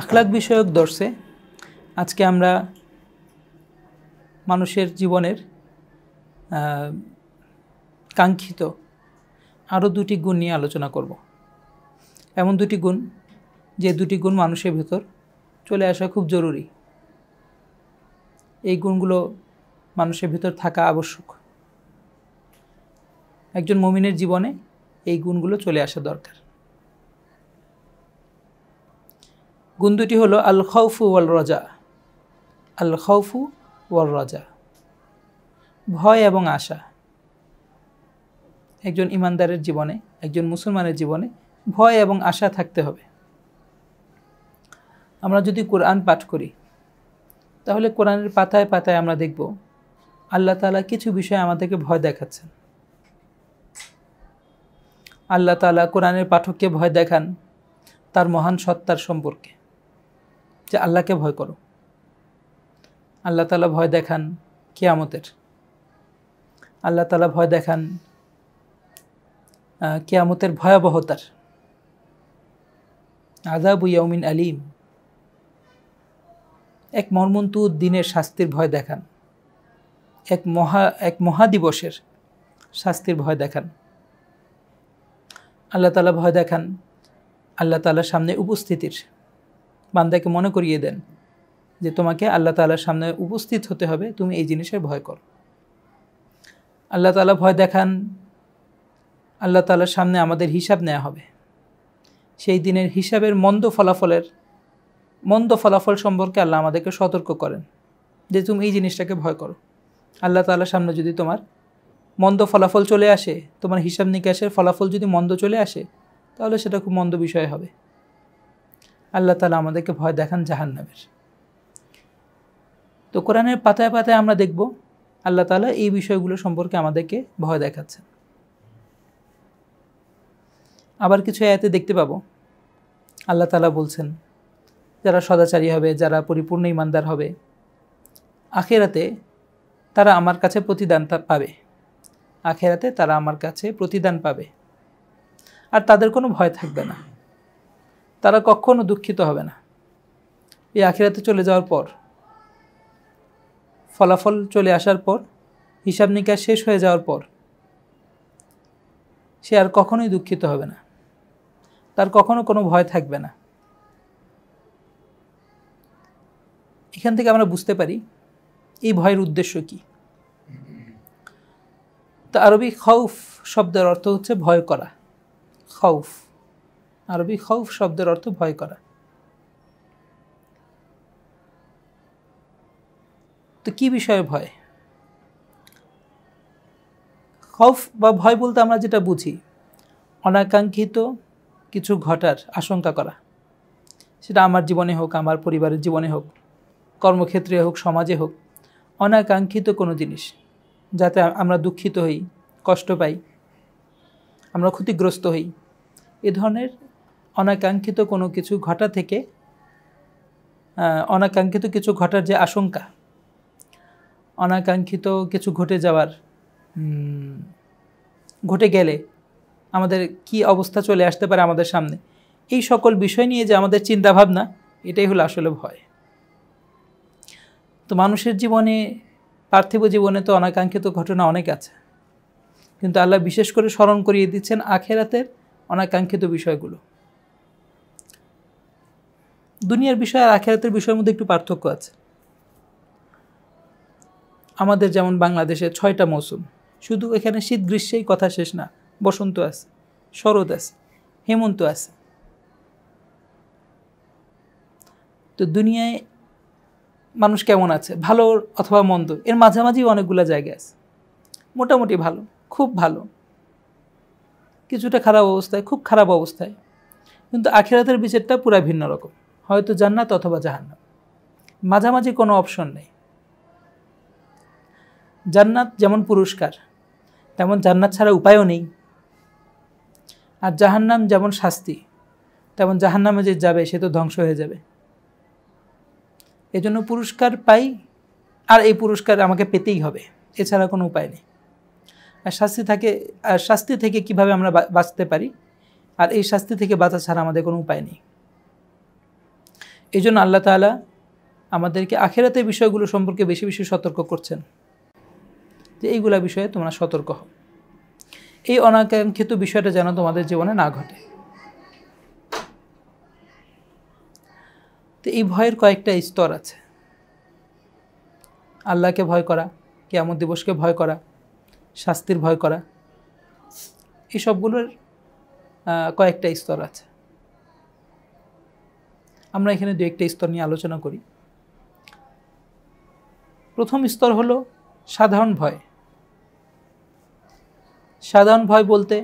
আখলাক বিষয়ক দর্শে আজকে আমরা মানুষের জীবনের কাঙ্ক্ষিত আরও দুটি গুণ নিয়ে আলোচনা করব এমন দুটি গুণ যে দুটি গুণ মানুষের ভেতর চলে আসা খুব জরুরি এই গুণগুলো মানুষের ভেতর থাকা আবশ্যক একজন মমিনের জীবনে এই গুণগুলো চলে আসা দরকার গুণ দুটি হলো আল খৌফু ওয়াল রজা আল খৌফু ওয়াল রজা ভয় এবং আশা একজন ইমানদারের জীবনে একজন মুসলমানের জীবনে ভয় এবং আশা থাকতে হবে আমরা যদি কোরআন পাঠ করি তাহলে কোরআনের পাতায় পাতায় আমরা দেখব আল্লাহ তালা কিছু বিষয়ে আমাদেরকে ভয় দেখাচ্ছেন আল্লাহ তালা কোরআনের পাঠককে ভয় দেখান তার মহান সত্তার সম্পর্কে যে আল্লাহকে ভয় করো আল্লাহ তালা ভয় দেখান কেয়ামতের আল্লাহ তালা ভয় দেখান কেয়ামতের ভয়াবহতার আজাবু ইয়মিন আলিম এক মর্মন্তু দিনের শাস্তির ভয় দেখান এক মহা এক মহাদিবসের শাস্তির ভয় দেখান আল্লাহ তালা ভয় দেখান আল্লাহ তালার সামনে উপস্থিতির বান্দাকে মনে করিয়ে দেন যে তোমাকে আল্লাহ তালার সামনে উপস্থিত হতে হবে তুমি এই জিনিসের ভয় করো আল্লাহ তালা ভয় দেখান আল্লাহ তালার সামনে আমাদের হিসাব নেওয়া হবে সেই দিনের হিসাবের মন্দ ফলাফলের মন্দ ফলাফল সম্পর্কে আল্লাহ আমাদেরকে সতর্ক করেন যে তুমি এই জিনিসটাকে ভয় করো আল্লাহ তালার সামনে যদি তোমার মন্দ ফলাফল চলে আসে তোমার হিসাব নিকাশের ফলাফল যদি মন্দ চলে আসে তাহলে সেটা খুব মন্দ বিষয় হবে আল্লাহ তালা আমাদেরকে ভয় দেখান জাহান্নামের তো কোরআনের পাতায় পাতায় আমরা দেখব আল্লাহ তালা এই বিষয়গুলো সম্পর্কে আমাদেরকে ভয় দেখাচ্ছেন আবার কিছু এতে দেখতে পাবো আল্লাহ তালা বলছেন যারা সদাচারী হবে যারা পরিপূর্ণ ইমানদার হবে আখেরাতে তারা আমার কাছে প্রতিদান পাবে আখেরাতে তারা আমার কাছে প্রতিদান পাবে আর তাদের কোনো ভয় থাকবে না তারা কখনো দুঃখিত হবে না এই আখিরাতে চলে যাওয়ার পর ফলাফল চলে আসার পর হিসাব নিকাশ শেষ হয়ে যাওয়ার পর সে আর কখনোই দুঃখিত হবে না তার কখনো কোনো ভয় থাকবে না এখান থেকে আমরা বুঝতে পারি এই ভয়ের উদ্দেশ্য কি তা আরবি খৌফ শব্দের অর্থ হচ্ছে ভয় করা খৌফ আরবি খৌফ শব্দের অর্থ ভয় করা তো কী বিষয়ে ভয় খৌফ বা ভয় বলতে আমরা যেটা বুঝি অনাকাঙ্ক্ষিত কিছু ঘটার আশঙ্কা করা সেটা আমার জীবনে হোক আমার পরিবারের জীবনে হোক কর্মক্ষেত্রে হোক সমাজে হোক অনাকাঙ্ক্ষিত কোনো জিনিস যাতে আমরা দুঃখিত হই কষ্ট পাই আমরা ক্ষতিগ্রস্ত হই এ ধরনের অনাকাঙ্ক্ষিত কোনো কিছু ঘটা থেকে অনাকাঙ্ক্ষিত কিছু ঘটার যে আশঙ্কা অনাকাঙ্ক্ষিত কিছু ঘটে যাওয়ার ঘটে গেলে আমাদের কি অবস্থা চলে আসতে পারে আমাদের সামনে এই সকল বিষয় নিয়ে যে আমাদের চিন্তাভাবনা এটাই হলো আসলে ভয় তো মানুষের জীবনে পার্থিব জীবনে তো অনাকাঙ্ক্ষিত ঘটনা অনেক আছে কিন্তু আল্লাহ বিশেষ করে স্মরণ করিয়ে দিচ্ছেন আখেরাতের অনাকাঙ্ক্ষিত বিষয়গুলো দুনিয়ার বিষয় আর আখেরাতের বিষয়ের মধ্যে একটু পার্থক্য আছে আমাদের যেমন বাংলাদেশে ছয়টা মৌসুম শুধু এখানে শীত গ্রীষ্মেই কথা শেষ না বসন্ত আছে শরৎ আছে হেমন্ত আছে তো দুনিয়ায় মানুষ কেমন আছে ভালো অথবা মন্দ এর মাঝামাঝি অনেকগুলো জায়গা আছে মোটামুটি ভালো খুব ভালো কিছুটা খারাপ অবস্থায় খুব খারাপ অবস্থায় কিন্তু আখেরাতের বিচারটা পুরা ভিন্ন রকম হয়তো জান্নাত অথবা জাহান্নাত মাঝামাঝি কোনো অপশন নেই জান্নাত যেমন পুরস্কার তেমন জান্নাত ছাড়া উপায়ও নেই আর জাহান্নাম যেমন শাস্তি তেমন জাহান্নামে যে যাবে সে তো ধ্বংস হয়ে যাবে এজন্য পুরস্কার পাই আর এই পুরস্কার আমাকে পেতেই হবে এছাড়া কোনো উপায় নেই আর শাস্তি থাকে আর শাস্তি থেকে কিভাবে আমরা বাঁচতে পারি আর এই শাস্তি থেকে বাঁচা ছাড়া আমাদের কোনো উপায় নেই এই জন্য আল্লাহ তালা আমাদেরকে আখেরাতে বিষয়গুলো সম্পর্কে বেশি বেশি সতর্ক করছেন যে এইগুলা বিষয়ে তোমরা সতর্ক হও এই অনাকাঙ্ক্ষিত বিষয়টা যেন তোমাদের জীবনে না ঘটে তো এই ভয়ের কয়েকটা স্তর আছে আল্লাহকে ভয় করা কেমন দিবসকে ভয় করা শাস্তির ভয় করা এই সবগুলোর কয়েকটা স্তর আছে আমরা এখানে দু একটা স্তর নিয়ে আলোচনা করি প্রথম স্তর হলো সাধারণ ভয় সাধারণ ভয় বলতে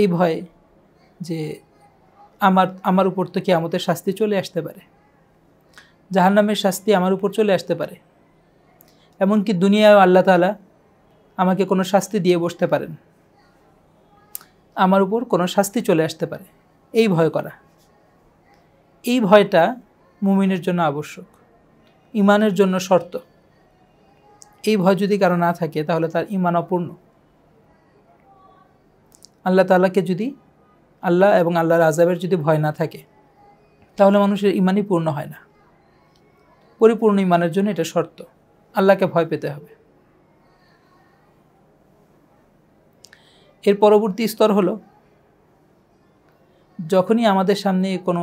এই ভয় যে আমার আমার উপর তো কি আমাদের শাস্তি চলে আসতে পারে জাহান্নামের শাস্তি আমার উপর চলে আসতে পারে এমনকি দুনিয়ায় আল্লাহ তালা আমাকে কোনো শাস্তি দিয়ে বসতে পারেন আমার উপর কোনো শাস্তি চলে আসতে পারে এই ভয় করা এই ভয়টা মুমিনের জন্য আবশ্যক ইমানের জন্য শর্ত এই ভয় যদি কারো না থাকে তাহলে তার ইমান অপূর্ণ আল্লাহ তাল্লাহকে যদি আল্লাহ এবং আল্লাহর আজাবের যদি ভয় না থাকে তাহলে মানুষের ইমানই পূর্ণ হয় না পরিপূর্ণ ইমানের জন্য এটা শর্ত আল্লাহকে ভয় পেতে হবে এর পরবর্তী স্তর হলো যখনই আমাদের সামনে কোনো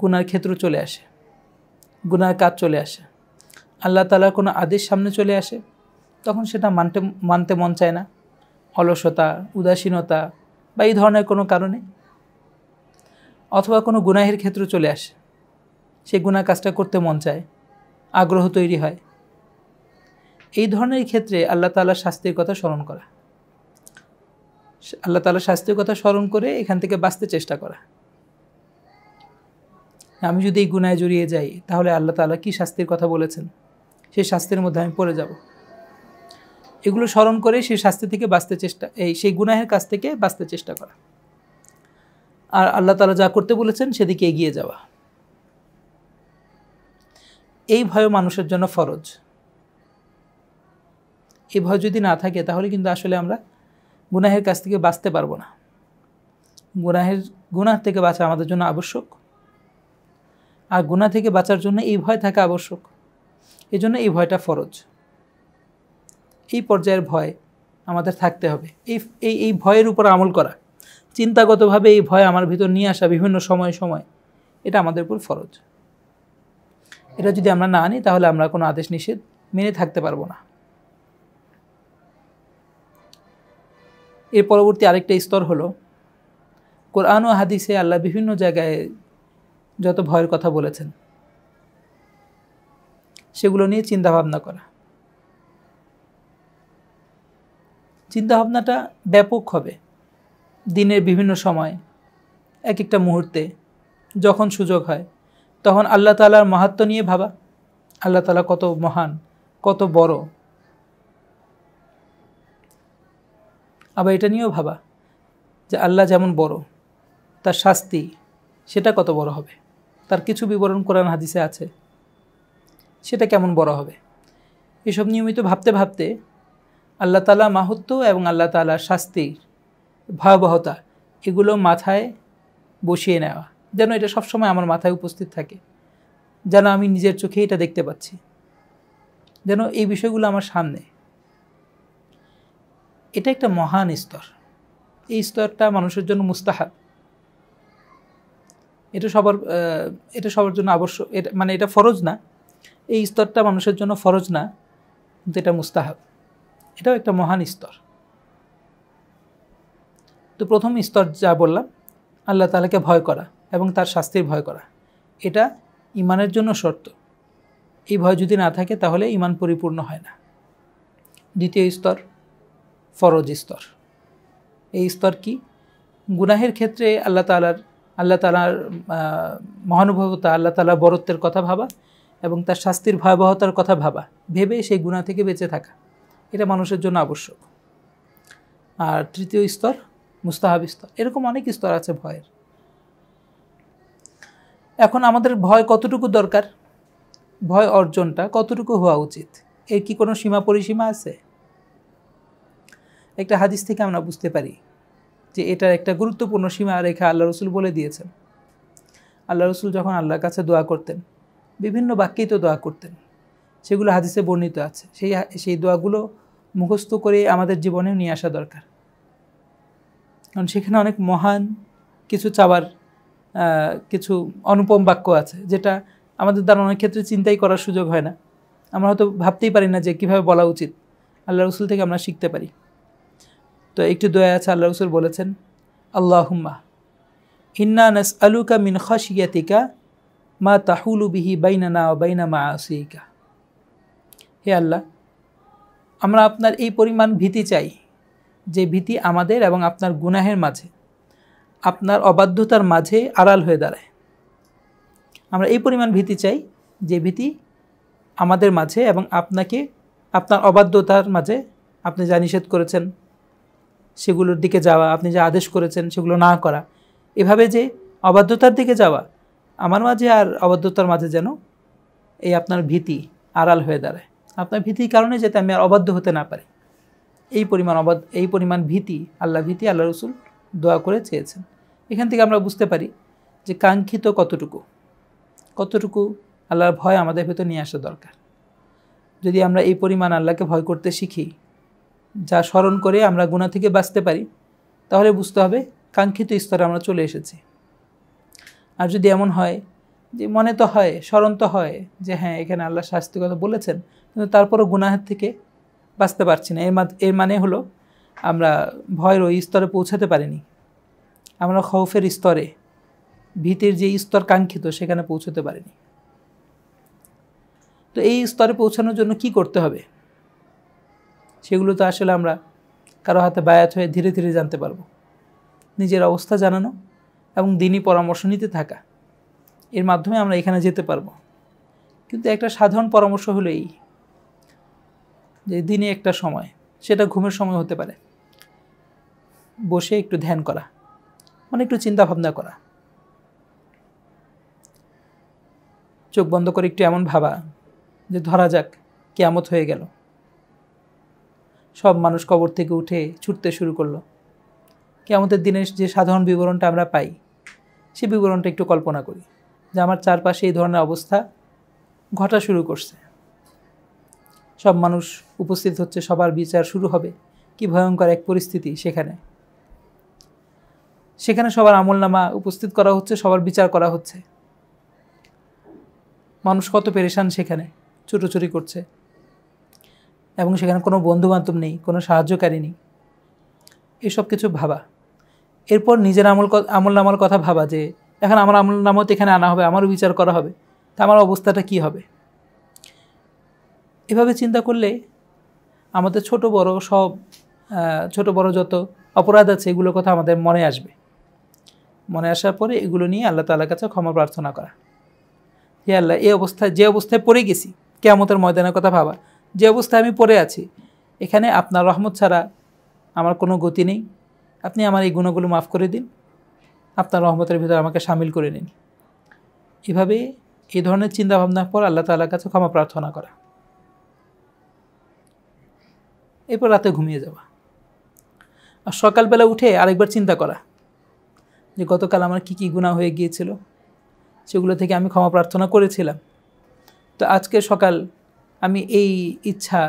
গুনার ক্ষেত্র চলে আসে গুনার কাজ চলে আসে আল্লাহ তালার কোনো আদেশ সামনে চলে আসে তখন সেটা মানতে মানতে মন চায় না অলসতা উদাসীনতা বা এই ধরনের কোনো কারণে অথবা কোনো গুনাহের ক্ষেত্র চলে আসে সে গুনা কাজটা করতে মন চায় আগ্রহ তৈরি হয় এই ধরনের ক্ষেত্রে আল্লাহ তালার শাস্তির কথা স্মরণ করা আল্লাহ তালার শাস্তির কথা স্মরণ করে এখান থেকে বাঁচতে চেষ্টা করা আমি যদি এই গুনায় জড়িয়ে যাই তাহলে আল্লাহ তালা কি শাস্তির কথা বলেছেন সেই শাস্তির মধ্যে আমি পড়ে যাব এগুলো স্মরণ করে সেই শাস্তি থেকে বাঁচতে চেষ্টা এই সেই গুনাহের কাছ থেকে বাঁচতে চেষ্টা করা আর আল্লাহ তালা যা করতে বলেছেন সেদিকে এগিয়ে যাওয়া এই ভয় মানুষের জন্য ফরজ এই ভয় যদি না থাকে তাহলে কিন্তু আসলে আমরা গুনাহের কাছ থেকে বাঁচতে পারবো না গুনাহের গুনাহ থেকে বাঁচা আমাদের জন্য আবশ্যক আর গুণা থেকে বাঁচার জন্য এই ভয় থাকা আবশ্যক এই জন্য এই ভয়টা ফরজ এই পর্যায়ের ভয় আমাদের থাকতে হবে এই এই এই ভয়ের উপর আমল করা চিন্তাগতভাবে এই ভয় আমার ভিতর নিয়ে আসা বিভিন্ন সময় সময় এটা আমাদের উপর ফরজ এটা যদি আমরা না আনি তাহলে আমরা কোনো আদেশ নিষেধ মেনে থাকতে পারবো না এর পরবর্তী আরেকটা স্তর হলো কোরআন ও হাদিসে আল্লাহ বিভিন্ন জায়গায় যত ভয়ের কথা বলেছেন সেগুলো নিয়ে চিন্তাভাবনা করা চিন্তাভাবনাটা ব্যাপক হবে দিনের বিভিন্ন সময় এক একটা মুহূর্তে যখন সুযোগ হয় তখন আল্লাহ তালার মাহাত্ম নিয়ে ভাবা আল্লাহ তালা কত মহান কত বড় আবার এটা নিয়েও ভাবা যে আল্লাহ যেমন বড় তার শাস্তি সেটা কত বড় হবে তার কিছু বিবরণ কোরআন হাদিসে আছে সেটা কেমন বড় হবে এসব নিয়মিত ভাবতে ভাবতে আল্লাহ তালা মাহাত্ম এবং আল্লাহ তালা শাস্তির ভয়াবহতা এগুলো মাথায় বসিয়ে নেওয়া যেন এটা সবসময় আমার মাথায় উপস্থিত থাকে যেন আমি নিজের চোখে এটা দেখতে পাচ্ছি যেন এই বিষয়গুলো আমার সামনে এটা একটা মহান স্তর এই স্তরটা মানুষের জন্য মুস্তাহাব এটা সবার এটা সবার জন্য আবশ্যক এটা মানে এটা ফরজ না এই স্তরটা মানুষের জন্য ফরজ না কিন্তু এটা মুস্তাহাব এটাও একটা মহান স্তর তো প্রথম স্তর যা বললাম আল্লাহ তালাকে ভয় করা এবং তার শাস্তির ভয় করা এটা ইমানের জন্য শর্ত এই ভয় যদি না থাকে তাহলে ইমান পরিপূর্ণ হয় না দ্বিতীয় স্তর ফরজ স্তর এই স্তর কি গুনাহের ক্ষেত্রে আল্লাহ তালার আল্লাহ তালার মহানুভবতা আল্লাহ তালা বরত্বের কথা ভাবা এবং তার শাস্তির ভয়াবহতার কথা ভাবা ভেবে সেই গুণা থেকে বেঁচে থাকা এটা মানুষের জন্য আবশ্যক আর তৃতীয় স্তর মুস্তাহাব স্তর এরকম অনেক স্তর আছে ভয়ের এখন আমাদের ভয় কতটুকু দরকার ভয় অর্জনটা কতটুকু হওয়া উচিত এর কি কোনো সীমা পরিসীমা আছে একটা হাদিস থেকে আমরা বুঝতে পারি যে এটার একটা গুরুত্বপূর্ণ সীমা রেখা আল্লাহ রসুল বলে দিয়েছেন আল্লাহ রসুল যখন আল্লাহর কাছে দোয়া করতেন বিভিন্ন বাক্যেই তো দোয়া করতেন সেগুলো হাদিসে বর্ণিত আছে সেই সেই দোয়াগুলো মুখস্থ করে আমাদের জীবনেও নিয়ে আসা দরকার কারণ সেখানে অনেক মহান কিছু চাওয়ার কিছু অনুপম বাক্য আছে যেটা আমাদের দ্বারা অনেক ক্ষেত্রে চিন্তাই করার সুযোগ হয় না আমরা হয়তো ভাবতেই পারি না যে কীভাবে বলা উচিত আল্লাহ রসুল থেকে আমরা শিখতে পারি তো একটি দয়া আছে আল্লাহ রসুল বলেছেন আল্লাহ ইন্না নাস আলুকা মিন খসিয়াতিকা মা তাহুলু বিহি বাইনা না বাইনা মা আসিকা হে আল্লাহ আমরা আপনার এই পরিমাণ ভীতি চাই যে ভীতি আমাদের এবং আপনার গুনাহের মাঝে আপনার অবাধ্যতার মাঝে আড়াল হয়ে দাঁড়ায় আমরা এই পরিমাণ ভীতি চাই যে ভীতি আমাদের মাঝে এবং আপনাকে আপনার অবাধ্যতার মাঝে আপনি যা নিষেধ করেছেন সেগুলোর দিকে যাওয়া আপনি যে আদেশ করেছেন সেগুলো না করা এভাবে যে অবাধ্যতার দিকে যাওয়া আমার মাঝে আর অবাধ্যতার মাঝে যেন এই আপনার ভীতি আড়াল হয়ে দাঁড়ায় আপনার ভীতির কারণে যাতে আমি আর অবাধ্য হতে না পারি এই পরিমাণ অবাধ এই পরিমাণ ভীতি আল্লাহ ভীতি আল্লাহ রসুল দোয়া করে চেয়েছেন এখান থেকে আমরা বুঝতে পারি যে কাঙ্ক্ষিত কতটুকু কতটুকু আল্লাহর ভয় আমাদের ভেতর নিয়ে আসা দরকার যদি আমরা এই পরিমাণ আল্লাহকে ভয় করতে শিখি যা স্মরণ করে আমরা গুণা থেকে বাঁচতে পারি তাহলে বুঝতে হবে কাঙ্ক্ষিত স্তরে আমরা চলে এসেছি আর যদি এমন হয় যে মনে তো হয় স্মরণ তো হয় যে হ্যাঁ এখানে আল্লাহ শাস্তির কথা বলেছেন কিন্তু তারপরও গুনাহ থেকে বাঁচতে পারছি না এর এর মানে হলো আমরা ভয়ের ওই স্তরে পৌঁছাতে পারিনি আমরা খৌফের স্তরে ভীতির যে স্তর কাঙ্ক্ষিত সেখানে পৌঁছতে পারিনি তো এই স্তরে পৌঁছানোর জন্য কি করতে হবে সেগুলো তো আসলে আমরা কারো হাতে বায়াত হয়ে ধীরে ধীরে জানতে পারবো নিজের অবস্থা জানানো এবং দিনই পরামর্শ নিতে থাকা এর মাধ্যমে আমরা এখানে যেতে পারবো কিন্তু একটা সাধারণ পরামর্শ হলো এই যে দিনে একটা সময় সেটা ঘুমের সময় হতে পারে বসে একটু ধ্যান করা মানে একটু চিন্তাভাবনা করা চোখ বন্ধ করে একটু এমন ভাবা যে ধরা যাক কেয়ামত হয়ে গেল সব মানুষ কবর থেকে উঠে ছুটতে শুরু করলো আমাদের দিনের যে সাধারণ বিবরণটা আমরা পাই সে বিবরণটা একটু কল্পনা করি যে আমার চারপাশে এই ধরনের অবস্থা ঘটা শুরু করছে সব মানুষ উপস্থিত হচ্ছে সবার বিচার শুরু হবে কি ভয়ঙ্কর এক পরিস্থিতি সেখানে সেখানে সবার আমলনামা উপস্থিত করা হচ্ছে সবার বিচার করা হচ্ছে মানুষ কত পেরেশান সেখানে ছুটোছুরি করছে এবং সেখানে কোনো বন্ধুবান্ধব নেই কোনো সাহায্যকারী নেই এসব কিছু ভাবা এরপর নিজের আমল আমল নামার কথা ভাবা যে এখন আমার আমল নামও তো এখানে আনা হবে আমারও বিচার করা হবে তা আমার অবস্থাটা কি হবে এভাবে চিন্তা করলে আমাদের ছোট বড় সব ছোট বড় যত অপরাধ আছে এগুলোর কথা আমাদের মনে আসবে মনে আসার পরে এগুলো নিয়ে আল্লাহ তালার কাছে ক্ষমা প্রার্থনা করা হে আল্লাহ এই অবস্থায় যে অবস্থায় পড়ে গেছি কেমতের ময়দানের কথা ভাবা যে অবস্থায় আমি পড়ে আছি এখানে আপনার রহমত ছাড়া আমার কোনো গতি নেই আপনি আমার এই গুণগুলো মাফ করে দিন আপনার রহমতের ভিতরে আমাকে সামিল করে নিন এভাবে এই ধরনের চিন্তাভাবনা পর আল্লাহ তালার কাছে ক্ষমা প্রার্থনা করা এরপর রাতে ঘুমিয়ে যাওয়া আর সকালবেলা উঠে আরেকবার চিন্তা করা যে গতকাল আমার কি কি গুণা হয়ে গিয়েছিল সেগুলো থেকে আমি ক্ষমা প্রার্থনা করেছিলাম তো আজকে সকাল আমি এই ইচ্ছা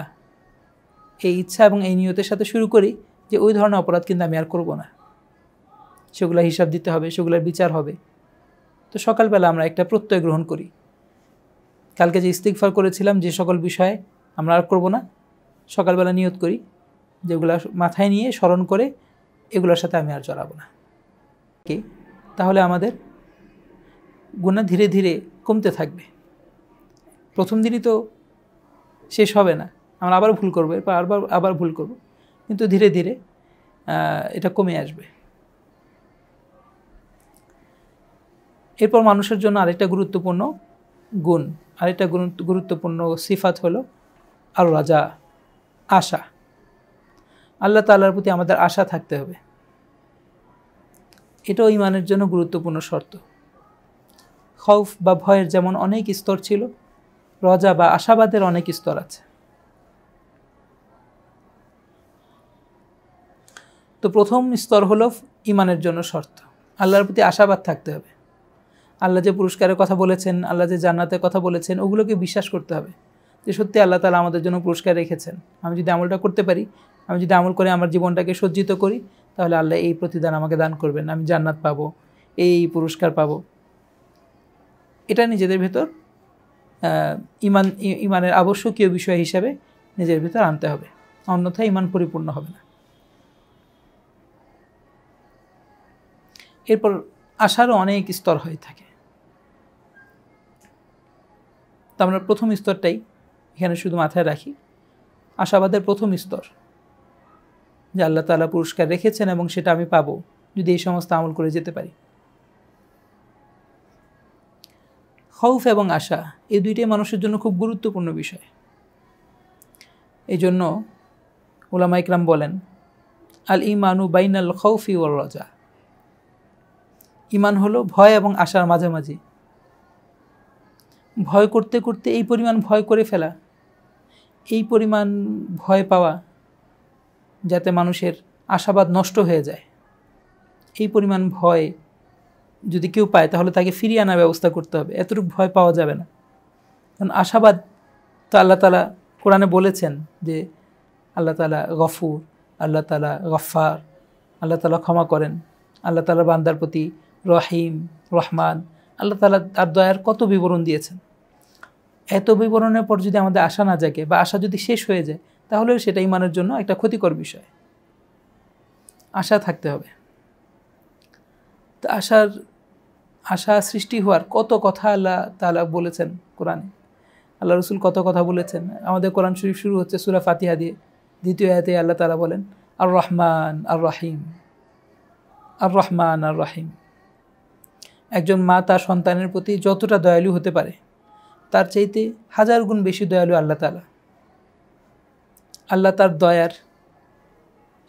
এই ইচ্ছা এবং এই নিয়তের সাথে শুরু করি যে ওই ধরনের অপরাধ কিন্তু আমি আর করব না সেগুলো হিসাব দিতে হবে সেগুলোর বিচার হবে তো সকালবেলা আমরা একটা প্রত্যয় গ্রহণ করি কালকে যে ইস্তিকফার করেছিলাম যে সকল বিষয়ে আমরা আর করব না সকালবেলা নিয়ত করি যেগুলো মাথায় নিয়ে স্মরণ করে এগুলোর সাথে আমি আর জড়াবো না কি তাহলে আমাদের গুণা ধীরে ধীরে কমতে থাকবে প্রথম দিনই তো শেষ হবে না আমরা আবার ভুল করবো এরপর আবার আবার ভুল করব কিন্তু ধীরে ধীরে এটা কমে আসবে এরপর মানুষের জন্য আরেকটা গুরুত্বপূর্ণ গুণ আরেকটা গুরুত্বপূর্ণ সিফাত হলো আর রাজা আশা আল্লাহ তাল্লার প্রতি আমাদের আশা থাকতে হবে এটাও ইমানের জন্য গুরুত্বপূর্ণ শর্ত খৌফ বা ভয়ের যেমন অনেক স্তর ছিল রজা বা আশাবাদের অনেক স্তর আছে তো প্রথম স্তর হলো ইমানের জন্য শর্ত আল্লাহর প্রতি আশাবাদ থাকতে হবে আল্লাহ যে পুরস্কারের কথা বলেছেন আল্লাহ যে জান্নাতের কথা বলেছেন ওগুলোকে বিশ্বাস করতে হবে যে সত্যি আল্লাহ তালা আমাদের জন্য পুরস্কার রেখেছেন আমি যদি আমলটা করতে পারি আমি যদি আমল করে আমার জীবনটাকে সজ্জিত করি তাহলে আল্লাহ এই প্রতিদান আমাকে দান করবেন আমি জান্নাত পাবো এই পুরস্কার পাবো এটা নিজেদের ভেতর ইমান ইমানের আবশ্যকীয় বিষয় হিসাবে নিজের ভিতর আনতে হবে অন্যথায় ইমান পরিপূর্ণ হবে না এরপর আশারও অনেক স্তর হয়ে থাকে তো আমরা প্রথম স্তরটাই এখানে শুধু মাথায় রাখি আশাবাদের প্রথম স্তর যে আল্লাহ তালা পুরস্কার রেখেছেন এবং সেটা আমি পাবো যদি এই সমস্ত আমল করে যেতে পারি খৌফ এবং আশা এই দুইটাই মানুষের জন্য খুব গুরুত্বপূর্ণ বিষয় এই জন্য ওলামা ইকরাম বলেন আল ইমানু বাইনাল খৌফি ওর রজা ইমান হলো ভয় এবং আশার মাঝামাঝি ভয় করতে করতে এই পরিমাণ ভয় করে ফেলা এই পরিমাণ ভয় পাওয়া যাতে মানুষের আশাবাদ নষ্ট হয়ে যায় এই পরিমাণ ভয় যদি কেউ পায় তাহলে তাকে ফিরিয়ে আনার ব্যবস্থা করতে হবে এতটুকু ভয় পাওয়া যাবে না কারণ আশাবাদ তো আল্লাহ তালা কোরআনে বলেছেন যে আল্লাহ তালা গফুর আল্লাহ তালা গফার আল্লাহ তালা ক্ষমা করেন আল্লাহ তালা বান্দার প্রতি রহিম রহমান আল্লাহ তালা তার দয়ার কত বিবরণ দিয়েছেন এত বিবরণের পর যদি আমাদের আশা না জাগে বা আশা যদি শেষ হয়ে যায় তাহলেও সেটা ইমানের জন্য একটা ক্ষতিকর বিষয় আশা থাকতে হবে তা আশার আশা সৃষ্টি হওয়ার কত কথা আল্লাহ তালা বলেছেন কোরআনে আল্লাহ রসুল কত কথা বলেছেন আমাদের কোরআন শরীফ শুরু হচ্ছে সুরা ফাতিহা দিয়ে দ্বিতীয় হাতে আল্লাহ তালা বলেন আর রহমান আর রাহিম আর রহমান আর রাহিম একজন মা তার সন্তানের প্রতি যতটা দয়ালু হতে পারে তার চাইতে হাজার গুণ বেশি দয়ালু আল্লাহ তালা আল্লাহ তার দয়ার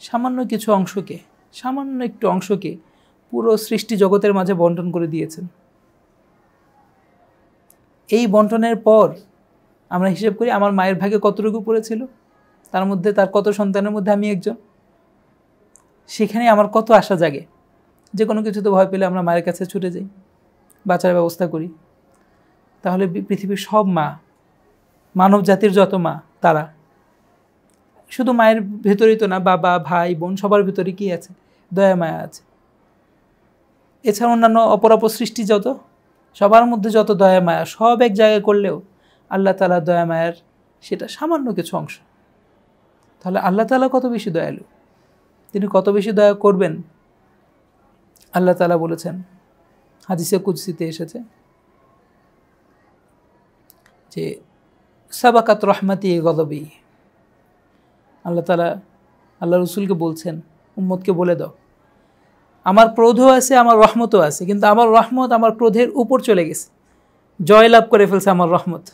সামান্য কিছু অংশকে সামান্য একটু অংশকে পুরো সৃষ্টি জগতের মাঝে বন্টন করে দিয়েছেন এই বন্টনের পর আমরা হিসেব করি আমার মায়ের ভাগে কতটুকু পড়েছিল তার মধ্যে তার কত সন্তানের মধ্যে আমি একজন সেখানে আমার কত আশা জাগে যে কোনো কিছুতে ভয় পেলে আমরা মায়ের কাছে ছুটে যাই বাঁচার ব্যবস্থা করি তাহলে পৃথিবীর সব মা মানব জাতির যত মা তারা শুধু মায়ের ভেতরেই তো না বাবা ভাই বোন সবার ভেতরে কি আছে দয়া মায়া আছে এছাড়া অন্যান্য অপরাপ সৃষ্টি যত সবার মধ্যে যত দয়া মায়া সব এক জায়গায় করলেও আল্লাহ তালা দয়া মায়ার সেটা সামান্য কিছু অংশ তাহলে আল্লাহ তালা কত বেশি দয়ালু তিনি কত বেশি দয়া করবেন আল্লাহ তালা বলেছেন হাদিসে কুদসিতে এসেছে যে সাবাকাত রহমাতি এ গদবি আল্লাহ তালা আল্লাহ রসুলকে বলছেন উম্মদকে বলে দাও আমার ক্রোধও আছে আমার রহমতও আছে কিন্তু আমার রহমত আমার ক্রোধের উপর চলে গেছে জয় লাভ করে ফেলছে আমার রহমত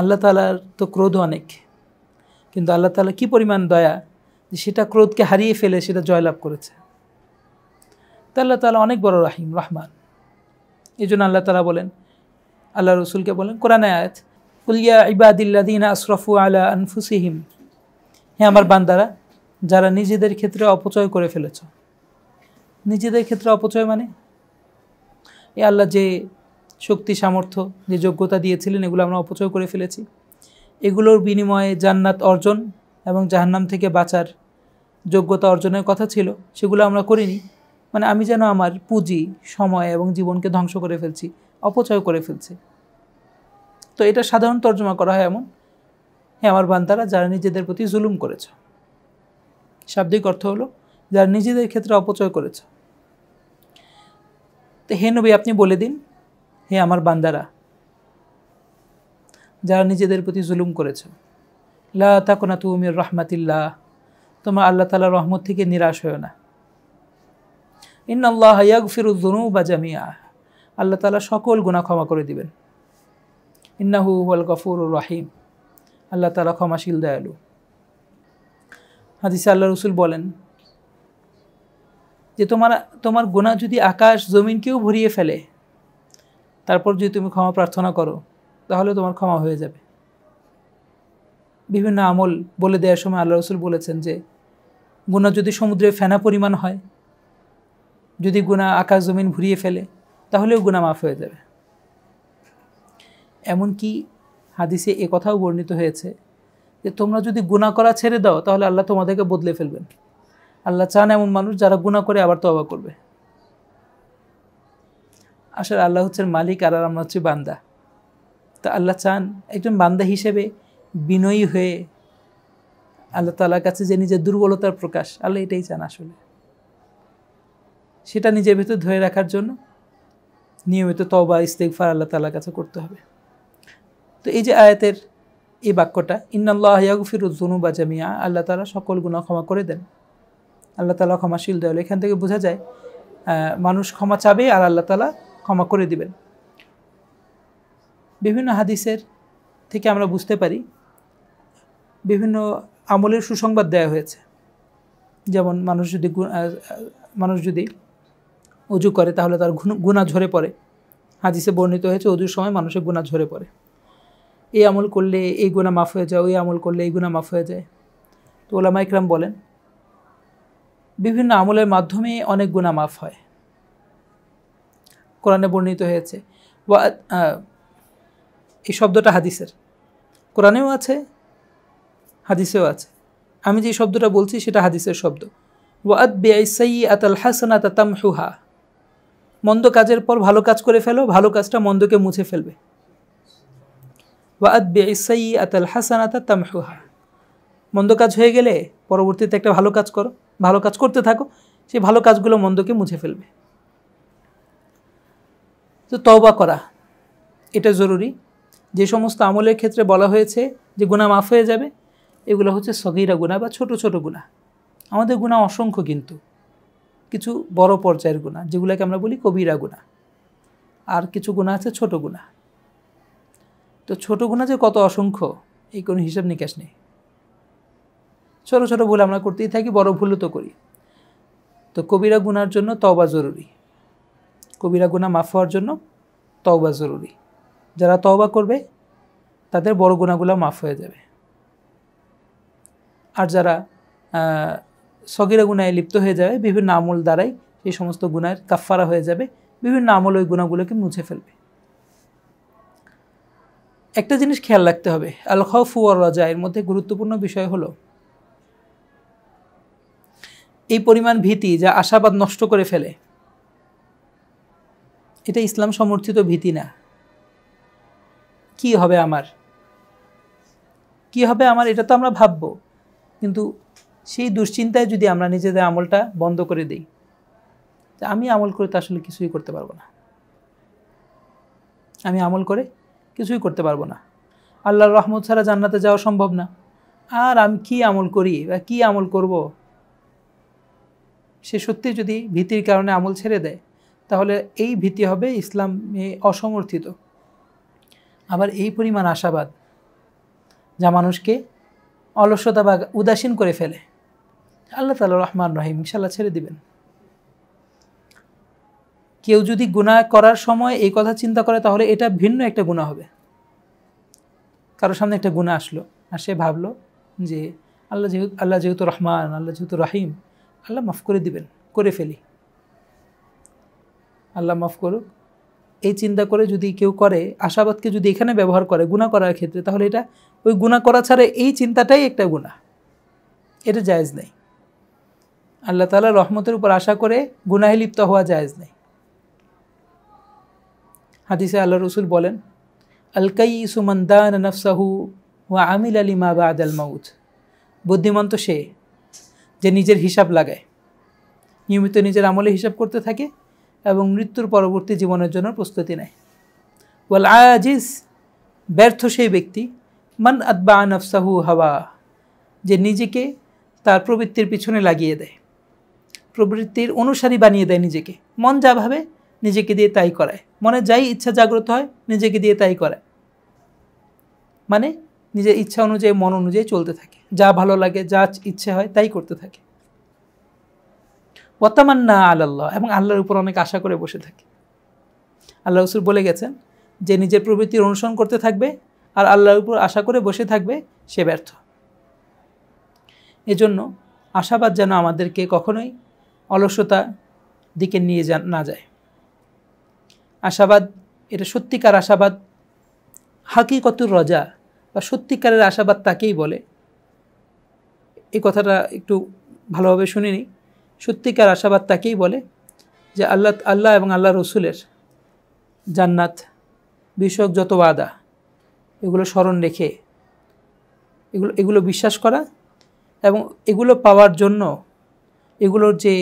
আল্লাহ তালার তো ক্রোধ অনেক কিন্তু আল্লাহ তালা কি পরিমাণ দয়া যে সেটা ক্রোধকে হারিয়ে ফেলে সেটা জয়লাভ করেছে তা আল্লাহ তালা অনেক বড় রাহিম রহমান এই জন্য আল্লাহ তালা বলেন আল্লাহ রসুলকে বলেন কোরআন আয়াত উলিয়া ইবাদিল্লাদিন আশরফু আলা আনফুসিহিম হ্যাঁ আমার বান্দারা যারা নিজেদের ক্ষেত্রে অপচয় করে ফেলেছ নিজেদের ক্ষেত্রে অপচয় মানে এ আল্লাহ যে শক্তি সামর্থ্য যে যোগ্যতা দিয়েছিলেন এগুলো আমরা অপচয় করে ফেলেছি এগুলোর বিনিময়ে জান্নাত অর্জন এবং জাহান্নাম থেকে বাঁচার যোগ্যতা অর্জনের কথা ছিল সেগুলো আমরা করিনি মানে আমি যেন আমার পুঁজি সময় এবং জীবনকে ধ্বংস করে ফেলছি অপচয় করে ফেলছি তো এটা সাধারণ তর্জমা করা হয় এমন হ্যাঁ আমার বান্তারা যারা নিজেদের প্রতি জুলুম করেছে শাব্দিক অর্থ হলো যারা নিজেদের ক্ষেত্রে অপচয় করেছে তো হে নবী আপনি বলে দিন হে আমার বান্দারা যারা নিজেদের প্রতি জুলুম করেছে লা তাকোনা তুমির রহমাতিল্লাহ তোমার আল্লাহ তালা রহমত থেকে নিরাশ হয়েও না ইন আল্লাহ ইয়াগ ফিরুদ্দনু বা জামিয়া আল্লাহ তালা সকল গুণা ক্ষমা করে দিবেন ইন্নাহু ওয়াল গফুর রাহিম আল্লাহ তালা ক্ষমাশীল দয়ালু হাদিসা আল্লাহ রসুল বলেন যে তোমার তোমার গোনা যদি আকাশ জমিনকেও ভরিয়ে ফেলে তারপর যদি তুমি ক্ষমা প্রার্থনা করো তাহলে তোমার ক্ষমা হয়ে যাবে বিভিন্ন আমল বলে দেওয়ার সময় আল্লাহ রসুল বলেছেন যে গুণা যদি সমুদ্রে ফেনা পরিমাণ হয় যদি গুণা আকাশ জমিন ঘুরিয়ে ফেলে তাহলেও গুণা মাফ হয়ে যাবে এমনকি হাদিসে এ কথাও বর্ণিত হয়েছে যে তোমরা যদি গুণা করা ছেড়ে দাও তাহলে আল্লাহ তোমাদেরকে বদলে ফেলবেন আল্লাহ চান এমন মানুষ যারা গুণা করে আবার তবা করবে আসলে আল্লাহ হচ্ছেন মালিক আর আমরা হচ্ছে বান্দা তা আল্লাহ চান একজন বান্দা হিসেবে বিনয়ী হয়ে আল্লাহ তালার কাছে যে নিজের দুর্বলতার প্রকাশ আল্লাহ এটাই চান আসলে সেটা নিজের ভেতর ধরে রাখার জন্য নিয়মিত তবা ইস্তেকফার আল্লাহ তালার কাছে করতে হবে তো এই যে আয়াতের এই বাক্যটা ইন্নাল্লাহ ইয়াগফিরুদ্দুনু বা জামিয়া আল্লাহ তালা সকল গুণা ক্ষমা করে দেন আল্লাহ তালা ক্ষমাশীল দয়ালু এখান থেকে বোঝা যায় মানুষ ক্ষমা চাবে আর আল্লাহ তালা ক্ষমা করে দিবেন বিভিন্ন হাদিসের থেকে আমরা বুঝতে পারি বিভিন্ন আমলের সুসংবাদ দেয়া হয়েছে যেমন মানুষ যদি মানুষ যদি অজু করে তাহলে তার গুণা ঝরে পড়ে হাদিসে বর্ণিত হয়েছে অজুর সময় মানুষের গুণা ঝরে পড়ে এই আমল করলে এই গুণা মাফ হয়ে যায় ওই আমল করলে এই গুণা মাফ হয়ে যায় তো ওলামা ইকরাম বলেন বিভিন্ন আমলের মাধ্যমে অনেক গুণা মাফ হয় কোরআনে বর্ণিত হয়েছে ওয়া এই শব্দটা হাদিসের কোরআনেও আছে হাদিসেও আছে আমি যে শব্দটা বলছি সেটা হাদিসের শব্দ ওয়াদ বেআই সাই আতাল হাসান আতাম হুহা মন্দ কাজের পর ভালো কাজ করে ফেলো ভালো কাজটা মন্দকে মুছে ফেলবে ওয়াদ বেআই সাই আতাল হাসান আতাম হুহা মন্দ কাজ হয়ে গেলে পরবর্তীতে একটা ভালো কাজ করো ভালো কাজ করতে থাকো সেই ভালো কাজগুলো মন্দকে মুছে ফেলবে তো তওবা করা এটা জরুরি যে সমস্ত আমলের ক্ষেত্রে বলা হয়েছে যে গুণা মাফ হয়ে যাবে এগুলো হচ্ছে সগিরা গুণা বা ছোট ছোট গুণা আমাদের গুণা অসংখ্য কিন্তু কিছু বড় পর্যায়ের গুণা যেগুলোকে আমরা বলি কবিরা গুণা আর কিছু গুণা আছে ছোট গুণা তো ছোট গুণা যে কত অসংখ্য এই কোনো হিসাব নিকাশ নেই ছোটো ছোটো ভুল আমরা করতেই থাকি বড় ভুলও তো করি তো কবিরা গুনার জন্য তওবা জরুরি কবিরা গুণা মাফ হওয়ার জন্য তওবা জরুরি যারা তওবা করবে তাদের বড় গুণাগুলো মাফ হয়ে যাবে আর যারা সগিরা গুণায় লিপ্ত হয়ে যাবে বিভিন্ন আমল দ্বারাই সেই সমস্ত গুণায় কাফারা হয়ে যাবে বিভিন্ন আমল ওই গুণাগুলোকে মুছে ফেলবে একটা জিনিস খেয়াল রাখতে হবে আল ফুয়ার আর রাজা এর মধ্যে গুরুত্বপূর্ণ বিষয় হলো এই পরিমাণ ভীতি যা আশাবাদ নষ্ট করে ফেলে এটা ইসলাম সমর্থিত ভীতি না কি হবে আমার কি হবে আমার এটা তো আমরা ভাবব কিন্তু সেই দুশ্চিন্তায় যদি আমরা নিজেদের আমলটা বন্ধ করে দিই আমি আমল করে তো আসলে কিছুই করতে পারবো না আমি আমল করে কিছুই করতে পারবো না আল্লাহর রহমত ছাড়া জান্নাতে যাওয়া সম্ভব না আর আমি কি আমল করি বা কি আমল করব সে সত্যি যদি ভীতির কারণে আমল ছেড়ে দেয় তাহলে এই ভীতি হবে ইসলামে অসমর্থিত আবার এই পরিমাণ আশাবাদ যা মানুষকে অলসতা বা উদাসীন করে ফেলে আল্লাহ তালা রহমান রহিম ইশাল্লাহ ছেড়ে দিবেন কেউ যদি গুণা করার সময় এই কথা চিন্তা করে তাহলে এটা ভিন্ন একটা গুণা হবে কারোর সামনে একটা গুণা আসলো আর সে ভাবলো যে আল্লাহ যেহেতু আল্লাহ যেহেতু রহমান আল্লাহ যেহেতু রহিম আল্লাহ মাফ করে দিবেন করে ফেলি আল্লাহ মাফ করুক এই চিন্তা করে যদি কেউ করে আশাবাদকে যদি এখানে ব্যবহার করে গুণা করার ক্ষেত্রে তাহলে এটা ওই গুণা করা ছাড়া এই চিন্তাটাই একটা গুণা এটা জায়েজ নেই আল্লাহ তালা রহমতের উপর আশা করে গুনাহে লিপ্ত হওয়া জায়েজ নেই হাদিসে আল্লাহ রসুল বলেন আলকাই দান নফসাহু ওয়া আমিল আলী মা বা আদাল মাউজ বুদ্ধিমন্ত সে যে নিজের হিসাব লাগায় নিয়মিত নিজের আমলে হিসাব করতে থাকে এবং মৃত্যুর পরবর্তী জীবনের জন্য প্রস্তুতি নেয় ওয়াল আজিজ ব্যর্থ সেই ব্যক্তি মান আদবা নফসাহু হাওয়া যে নিজেকে তার প্রবৃত্তির পিছনে লাগিয়ে দেয় প্রবৃত্তির অনুসারী বানিয়ে দেয় নিজেকে মন যা ভাবে নিজেকে দিয়ে তাই করায় মনে যাই ইচ্ছা জাগ্রত হয় নিজেকে দিয়ে তাই করায় মানে নিজের ইচ্ছা অনুযায়ী মন অনুযায়ী চলতে থাকে যা ভালো লাগে যা ইচ্ছে হয় তাই করতে থাকে না আল্লাহ এবং আল্লাহর উপর অনেক আশা করে বসে থাকে আল্লাহ রসুল বলে গেছেন যে নিজের প্রবৃত্তির অনুসরণ করতে থাকবে আর আল্লাহর উপর আশা করে বসে থাকবে সে ব্যর্থ এজন্য আশাবাদ যেন আমাদেরকে কখনোই অলসতা দিকে নিয়ে যান না যায় আশাবাদ এটা সত্যিকার আশাবাদ হাকিকতুর রজা বা সত্যিকারের আশাবাদ তাকেই বলে এই কথাটা একটু ভালোভাবে শুনে নিই সত্যিকার আশাবাদ তাকেই বলে যে আল্লাহ আল্লাহ এবং আল্লাহ রসুলের জান্নাত বিষয়ক যত বাদা এগুলো স্মরণ রেখে এগুলো এগুলো বিশ্বাস করা এবং এগুলো পাওয়ার জন্য এগুলোর যে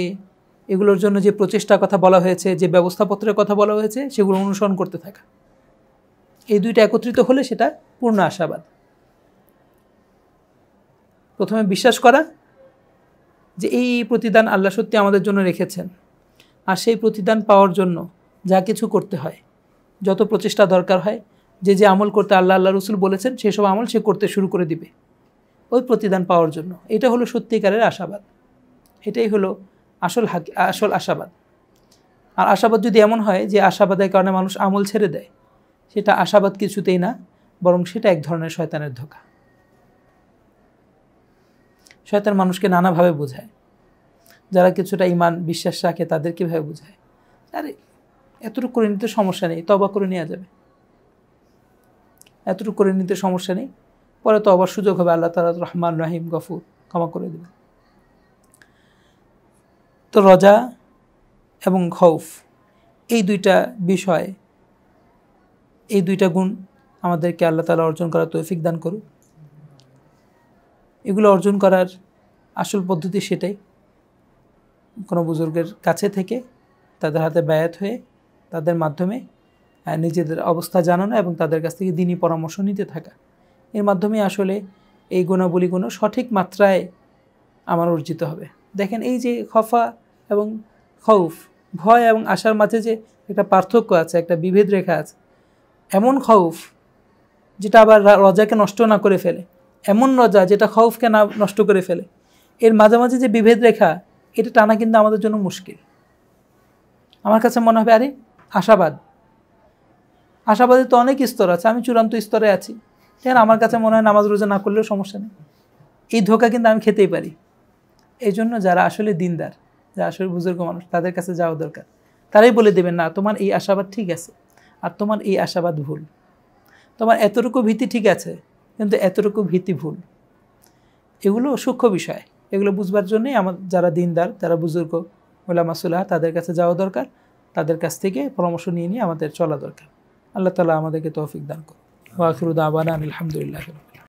এগুলোর জন্য যে প্রচেষ্টার কথা বলা হয়েছে যে ব্যবস্থাপত্রের কথা বলা হয়েছে সেগুলো অনুসরণ করতে থাকা এই দুইটা একত্রিত হলে সেটা পূর্ণ আশাবাদ প্রথমে বিশ্বাস করা যে এই প্রতিদান আল্লাহ সত্যি আমাদের জন্য রেখেছেন আর সেই প্রতিদান পাওয়ার জন্য যা কিছু করতে হয় যত প্রচেষ্টা দরকার হয় যে যে আমল করতে আল্লাহ আল্লাহ রসুল বলেছেন সেসব আমল সে করতে শুরু করে দিবে ওই প্রতিদান পাওয়ার জন্য এটা হলো সত্যিকারের আশাবাদ এটাই হলো আসল আসল আশাবাদ আর আশাবাদ যদি এমন হয় যে আশাবাদের কারণে মানুষ আমল ছেড়ে দেয় সেটা আশাবাদ কিছুতেই না বরং সেটা এক ধরনের শয়তানের ধোকা শয়তান মানুষকে নানাভাবে বোঝায় যারা কিছুটা ইমান বিশ্বাস রাখে তাদের কীভাবে বোঝায় আরে এতটুকু করে নিতে সমস্যা নেই তবা করে নেওয়া যাবে এতটুকু করে নিতে সমস্যা নেই পরে তো অবার সুযোগ হবে আল্লাহ তালা রহমান রাহিম গফুর ক্ষমা করে দেবে তো রজা এবং খৌফ এই দুইটা বিষয় এই দুইটা গুণ আমাদেরকে আল্লাহ তালা অর্জন করার তৌফিক দান করুক এগুলো অর্জন করার আসল পদ্ধতি সেটাই কোনো বুজুর্গের কাছে থেকে তাদের হাতে ব্যয়াত হয়ে তাদের মাধ্যমে নিজেদের অবস্থা জানানো এবং তাদের কাছ থেকে দিনই পরামর্শ নিতে থাকা এর মাধ্যমে আসলে এই গুণাবলীগুলো সঠিক মাত্রায় আমার অর্জিত হবে দেখেন এই যে খফা এবং খৌফ ভয় এবং আশার মাঝে যে একটা পার্থক্য আছে একটা বিভেদ রেখা আছে এমন খৌফ যেটা আবার রজাকে নষ্ট না করে ফেলে এমন রজা যেটা খৌফকে না নষ্ট করে ফেলে এর মাঝামাঝি যে বিভেদ রেখা এটা টানা কিন্তু আমাদের জন্য মুশকিল আমার কাছে মনে হবে আরে আশাবাদ আশাবাদে তো অনেক স্তর আছে আমি চূড়ান্ত স্তরে আছি কেন আমার কাছে মনে হয় নামাজ রোজা না করলেও সমস্যা নেই এই ধোকা কিন্তু আমি খেতেই পারি এই জন্য যারা আসলে দিনদার যারা আসলে বুজুর্গ মানুষ তাদের কাছে যাওয়া দরকার তারাই বলে দেবেন না তোমার এই আশাবাদ ঠিক আছে আর তোমার এই আশাবাদ ভুল তোমার এতটুকু ভীতি ঠিক আছে কিন্তু এতটুকু ভীতি ভুল এগুলো সূক্ষ্ম বিষয় এগুলো বুঝবার জন্যই আমার যারা দিনদার যারা বুজুর্গ ওলামাসুল্লাহ তাদের কাছে যাওয়া দরকার তাদের কাছ থেকে পরামর্শ নিয়ে নিয়ে আমাদের চলা দরকার আল্লাহ তালা আমাদেরকে তৌফিক দান করুন ওয়াখরুদ আবান আলহামদুলিল্লাহ